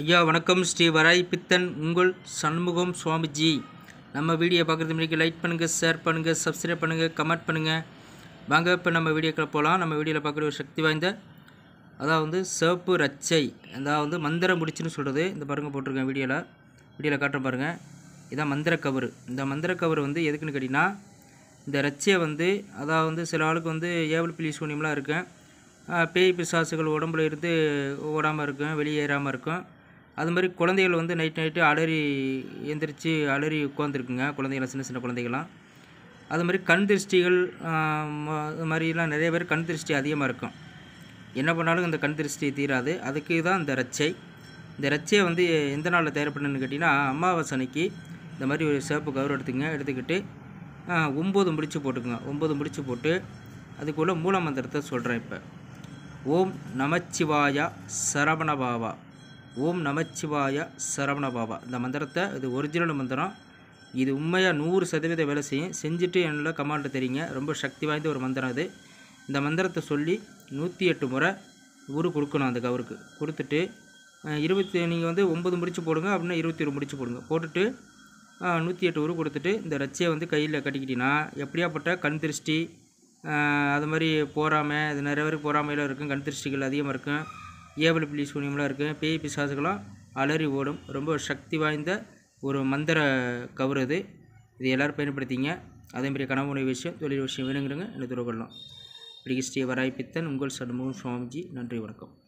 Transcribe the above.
ஐயா வணக்கம் ஸ்ரீ வராய் பித்தன் உங்கள் சண்முகம் சுவாமிஜி நம்ம வீடியோ பார்க்குறது முன்னாடி லைக் பண்ணுங்கள் ஷேர் பண்ணுங்கள் சப்ஸ்கிரைப் பண்ணுங்கள் கமெண்ட் பண்ணுங்கள் வாங்க இப்போ நம்ம வீடியோக்களை போகலாம் நம்ம வீடியோவில் பார்க்குற ஒரு சக்தி வாய்ந்த அதாவது வந்து சிவப்பு ரச்சை அதாவது மந்திரம் முடிச்சுன்னு சொல்கிறது இந்த பாருங்கள் போட்டிருக்கேன் வீடியோவில் வீடியோவில் காட்டுற பாருங்கள் இதான் மந்திர கவர் இந்த மந்திர கவர் வந்து எதுக்குன்னு கேட்டிங்கன்னா இந்த ரச்சையை வந்து அதாவது வந்து சில ஆளுக்கு வந்து ஏவல் பிள்ளி சூன்யம்லாம் இருக்கேன் பேய் பிசாசுகள் உடம்புல இருந்து ஓடாமல் இருக்கும் வெளியேறாமல் இருக்கும் அது மாதிரி குழந்தைகள் வந்து நைட் நைட்டு அலறி எந்திரிச்சு அலறி உட்காந்துருக்குங்க குழந்தைகள்லாம் சின்ன சின்ன குழந்தைகள்லாம் அது மாதிரி கண் திருஷ்டிகள் அது மாதிரிலாம் நிறைய பேர் கண் திருஷ்டி அதிகமாக இருக்கும் என்ன பண்ணாலும் இந்த கண் திருஷ்டி தீராது அதுக்கு தான் இந்த ரச்சை இந்த ரச்சையை வந்து எந்த நாளில் தயார் கேட்டிங்கன்னா அமாவாசை அன்னைக்கு இந்த மாதிரி ஒரு சேப்பு கவர் எடுத்துங்க எடுத்துக்கிட்டு ஒம்பது முடிச்சு போட்டுக்கோங்க ஒம்பது முடிச்சு போட்டு அதுக்குள்ளே மூல மந்திரத்தை சொல்கிறேன் இப்போ ஓம் நமச்சிவாயா சரவணபாவா ஓம் நமச்சிவாய சரவண பாபா இந்த மந்திரத்தை இது ஒரிஜினல் மந்திரம் இது உண்மையாக நூறு சதவீத வேலை செய்யும் செஞ்சுட்டு என்னோட கமாண்ட் தெரியுங்க ரொம்ப சக்தி வாய்ந்த ஒரு மந்திரம் அது இந்த மந்திரத்தை சொல்லி நூற்றி எட்டு முறை ஊர் கொடுக்கணும் அந்த கவருக்கு கொடுத்துட்டு இருபத்தி நீங்கள் வந்து ஒம்பது முடிச்சு போடுங்க அப்படின்னா இருபத்தி ஒரு முடிச்சு போடுங்க போட்டுட்டு நூற்றி எட்டு ஊர் கொடுத்துட்டு இந்த ரச்சியை வந்து கையில் கட்டிக்கிட்டிங்கன்னா எப்படியாப்பட்ட கண் திருஷ்டி அது மாதிரி போகாமல் அது நிறைய பேர் போகாமையில் இருக்கும் கண் திருஷ்டிகள் அதிகமாக இருக்கும் ஏவல் பிள்ளி சூனியம்லாம் இருக்குது பேய் பிசாசுகளாம் அலறி ஓடும் ரொம்ப சக்தி வாய்ந்த ஒரு மந்திர கவர் அது இது எல்லோரும் பயன்படுத்திங்க அதேமாரி கனவுடைய விஷயம் தொழில் விஷயம் வேணுங்கிறங்க என்னை தொடர்பு கொள்ளலாம் ஸ்ரீ வராய் பித்தன் உங்கள் சண்முகம் சுவாமிஜி நன்றி வணக்கம்